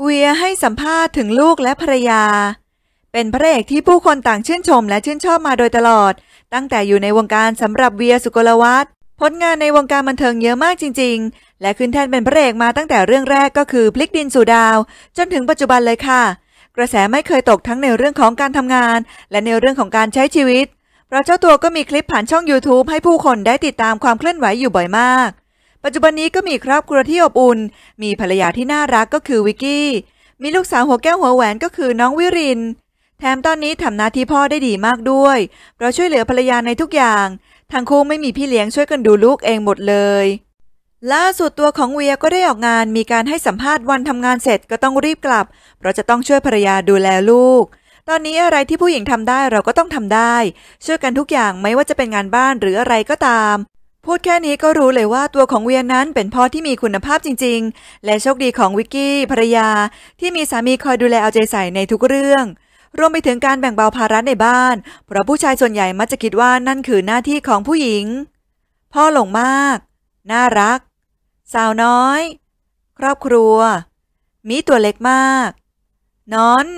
เวียให้สัมภาษณ์ถึงลูกและภรรยา เป็นพระเอกที่ผู้คนต่างชื่นชมและชื่นชอบมาโดยตลอด ตั้งแต่อยู่ในวงการสำหรับเวียสุกลวัฒน์ผลงานในวงการบันเทิงเยอะมากจริง ๆ และขึ้นแท่นเป็นพระเอกมาตั้งแต่เรื่องแรกก็คือพลิกดินสู่ดาว จนถึงปัจจุบันเลยค่ะ กระแสไม่เคยตกทั้งในเรื่องของการทำงาน และในเรื่องของการใช้ชีวิต เพราะเจ้าตัวก็มีคลิปผ่านช่อง YouTube ให้ผู้คนได้ติดตามความเคลื่อนไหวอยู่บ่อยมากปัจจุบันนี้ก็มีครอบครัวที่อบอุ่น มีภรรยาที่น่ารักก็คือวิกกี้ มีลูกสาวหัวแก้วหัวแหวนก็คือน้องวิรินแถมตอนนี้ทำหน้าที่พ่อได้ดีมากด้วย เพราะช่วยเหลือภรรยาในทุกอย่าง ทางคู่ไม่มีพี่เลี้ยงช่วยกันดูลูกเองหมดเลยล่าสุดตัวของเวียก็ได้ออกงาน มีการให้สัมภาษณ์วันทำงานเสร็จก็ต้องรีบกลับ เพราะจะต้องช่วยภรรยาดูแลลูก ตอนนี้อะไรที่ผู้หญิงทำได้เราก็ต้องทำได้ ช่วยกันทุกอย่างไม่ว่าจะเป็นงานบ้านหรืออะไรก็ตามพูดแค่นี้ก็รู้เลยว่าตัวของเวียนนั้นเป็นพ่อที่มีคุณภาพจริงๆ และโชคดีของวิกกี้ ภรรยาที่มีสามีคอยดูแลเอาใจใส่ในทุกเรื่อง รวมไปถึงการแบ่งเบาภาระในบ้าน เพราะผู้ชายส่วนใหญ่มักจะคิดว่านั่นคือหน้าที่ของผู้หญิง พ่อหลงมาก น่ารัก สาวน้อย ครอบครัว มีตัวเล็กมาก นอน